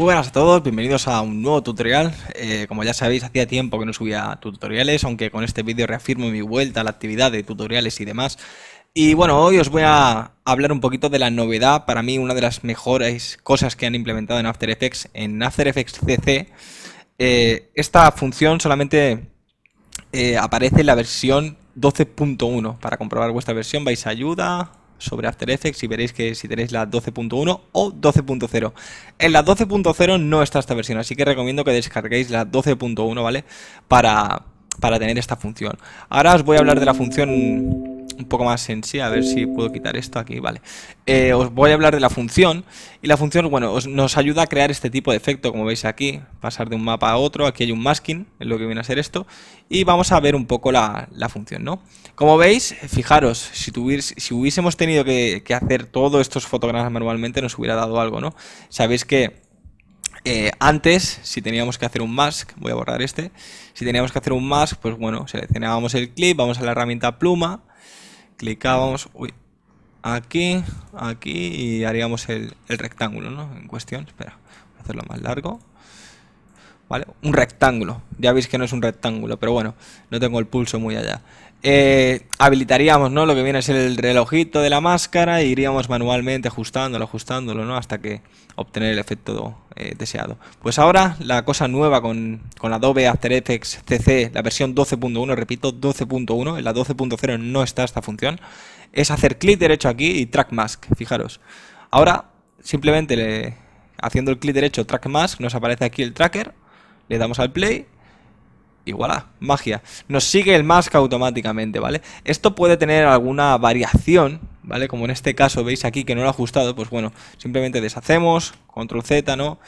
Muy buenas a todos, bienvenidos a un nuevo tutorial. Eh, como ya sabéis, hacía tiempo que no subía tutoriales, aunque con este vídeo reafirmo mi vuelta a la actividad de tutoriales y demás. Y bueno, hoy os voy a hablar un poquito de la novedad, para mí una de las mejores cosas que han implementado en After Effects, en After Effects CC. Eh, esta función solamente eh, aparece en la versión 12.1. Para comprobar vuestra versión vais a ayuda, sobre After Effects y veréis que si tenéis la 12.1 o 12.0. En la 12.0 no está esta versión, así que recomiendo que descarguéis la 12.1, ¿vale? Para, para tener esta función. Ahora os voy a hablar de la función un poco más en sí, a ver si puedo quitar esto aquí, vale. Eh, os voy a hablar de la función, y la función, bueno, nos ayuda a crear este tipo de efecto, como veis aquí, pasar de un mapa a otro, aquí hay un masking, es lo que viene a ser esto, y vamos a ver un poco la, función, ¿no? Como veis, fijaros, si, si hubiésemos tenido que, hacer todos estos fotogramas manualmente, nos hubiera dado algo, ¿no? Sabéis que... Eh, antes, si teníamos que hacer un mask, voy a borrar este, si teníamos que hacer un mask, pues bueno, seleccionábamos el clip, vamos a la herramienta pluma, clicábamos aquí, aquí y haríamos el, rectángulo, ¿no? En cuestión, espera, voy a hacerlo más largo. ¿Vale? Un rectángulo. Ya veis que no es un rectángulo, pero bueno, no tengo el pulso muy allá. Eh, habilitaríamos, ¿no? Lo que viene es el relojito de la máscara e iríamos manualmente ajustándolo, ajustándolo, ¿no? Hasta que obtener el efecto eh, deseado. Pues ahora la cosa nueva con, con Adobe After Effects CC, la versión 12.1, repito, 12.1, en la 12.0 no está esta función, es hacer clic derecho aquí y track mask, fijaros. Ahora simplemente haciendo el clic derecho track mask nos aparece aquí el tracker, le damos al play y voilà, magia. Nos sigue el mask automáticamente, ¿vale? Esto puede tener alguna variación ¿vale? Como en este caso veis aquí que no lo he ajustado, pues bueno, simplemente deshacemos, control Z, ¿no?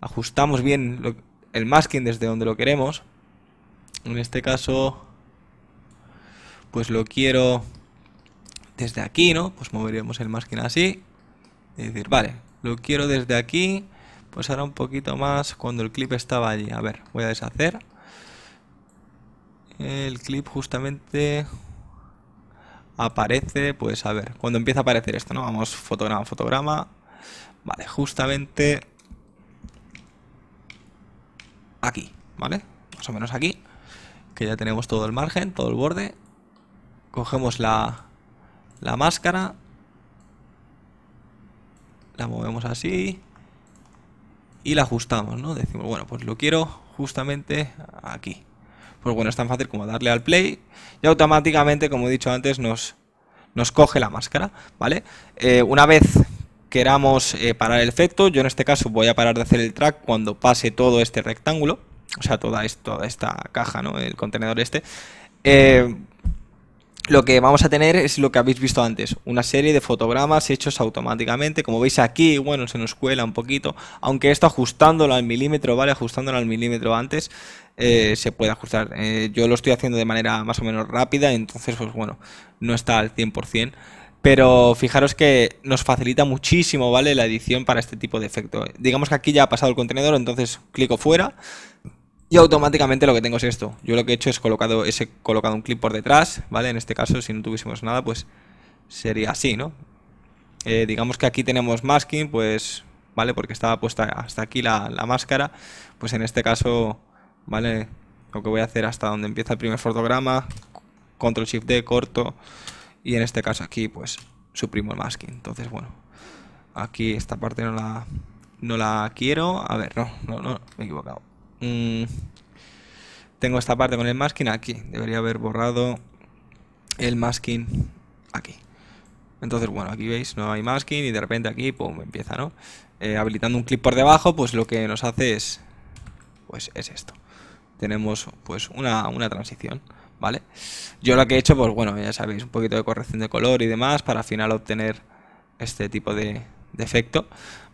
Ajustamos bien el masking desde donde lo queremos. En este caso, pues lo quiero desde aquí, ¿no? Pues moveríamos el masking así. Y decir, vale, lo quiero desde aquí, pues ahora un poquito más cuando el clip estaba allí. A ver, voy a deshacer. El clip justamente aparece, pues a ver, cuando empieza a aparecer esto, ¿no? Vamos fotograma, fotograma. Vale, justamente aquí, ¿vale? Más o menos aquí, que ya tenemos todo el margen, todo el borde. Cogemos la, la máscara, la movemos así y la ajustamos, ¿no? Decimos, bueno, pues lo quiero justamente aquí pues bueno, es tan fácil como darle al play y automáticamente, como he dicho antes, nos, nos coge la máscara, ¿vale? Eh, una vez queramos eh, parar el efecto, yo en este caso voy a parar de hacer el track cuando pase todo este rectángulo, o sea, toda, esta, caja, ¿no? El contenedor este. Eh, lo que vamos a tener es lo que habéis visto antes, una serie de fotogramas hechos automáticamente, como veis aquí, bueno, se nos cuela un poquito, aunque esto ajustándolo al milímetro, ¿vale? Ajustándolo al milímetro antes, eh, se puede ajustar. Eh, yo lo estoy haciendo de manera más o menos rápida, entonces, pues bueno, no está al 100%. Pero fijaros que nos facilita muchísimo, ¿vale? La edición para este tipo de efecto. Digamos que aquí ya ha pasado el contenedor, entonces clico fuera y automáticamente lo que tengo es esto. Yo lo que he hecho es colocado, colocado un clip por detrás, ¿vale? En este caso, si no tuviésemos nada, pues sería así, ¿no? Eh, digamos que aquí tenemos masking, pues, ¿vale? Porque estaba puesta hasta aquí la, máscara. Pues en este caso, ¿vale? Lo que voy a hacer hasta donde empieza el primer fotograma, control shift D, corto. Y en este caso aquí, pues, suprimo el masking. Entonces, bueno, aquí esta parte no la, no la quiero. A ver, no, no, no, me he equivocado. Mm, tengo esta parte con el masking aquí. Debería haber borrado el masking aquí. Entonces, bueno, aquí veis, no hay masking y de repente aquí, pues empieza, ¿no? Eh, habilitando un clip por debajo, pues lo que nos hace es, pues es esto. Tenemos, pues, una, una transición, ¿vale? Yo lo que he hecho, pues bueno, ya sabéis, un poquito de corrección de color y demás para al final obtener este tipo de, defecto,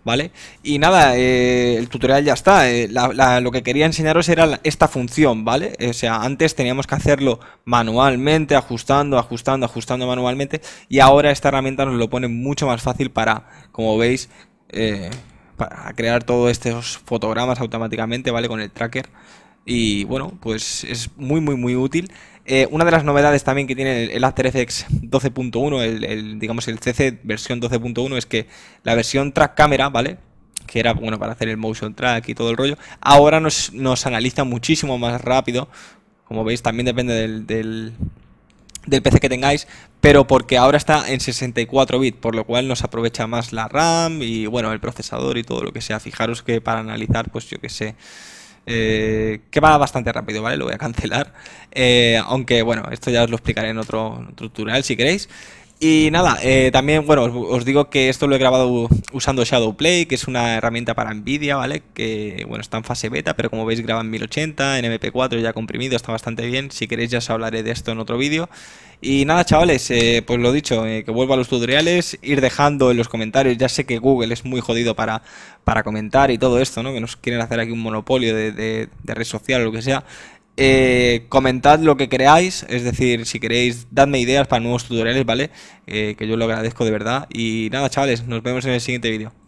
¿vale? Y nada, eh, el tutorial ya está. Eh, lo que quería enseñaros era esta función, ¿vale? Eh, o sea, antes teníamos que hacerlo manualmente, ajustando, ajustando, ajustando manualmente. Y ahora esta herramienta nos lo pone mucho más fácil para, como veis, para crear todos estos fotogramas automáticamente, ¿vale? Con el tracker. Y bueno, pues es muy, muy, muy útil. Eh, una de las novedades también que tiene el, After Effects 12.1, el, digamos el CC versión 12.1, es que la versión track camera, ¿vale? que era bueno para hacer el motion track y todo el rollo, ahora nos, analiza muchísimo más rápido. Como veis, también depende del, del, PC que tengáis, pero porque ahora está en 64 bits, por lo cual nos aprovecha más la RAM y bueno, el procesador y todo lo que sea. Fijaros que para analizar, pues yo que sé, eh, que va bastante rápido, ¿vale? Lo voy a cancelar. Eh, aunque, bueno, esto ya os lo explicaré en otro, tutorial si queréis. Y nada, eh, también, bueno, os, os, digo que esto lo he grabado usando Shadowplay, que es una herramienta para Nvidia, ¿vale? Que, bueno, está en fase beta, pero como veis graba en 1080, en MP4 ya comprimido, está bastante bien. Si queréis ya os hablaré de esto en otro vídeo. Y nada, chavales, eh, pues lo dicho, eh, que vuelva a los tutoriales, ir dejando en los comentarios, ya sé que Google es muy jodido para, para comentar y todo esto, ¿no? Que nos quieren hacer aquí un monopolio de, red social o lo que sea. Eh, comentad lo que creáis es decir, si queréis, dadme ideas para nuevos tutoriales, ¿vale? que yo lo agradezco de verdad. Y nada, chavales, nos vemos en el siguiente vídeo.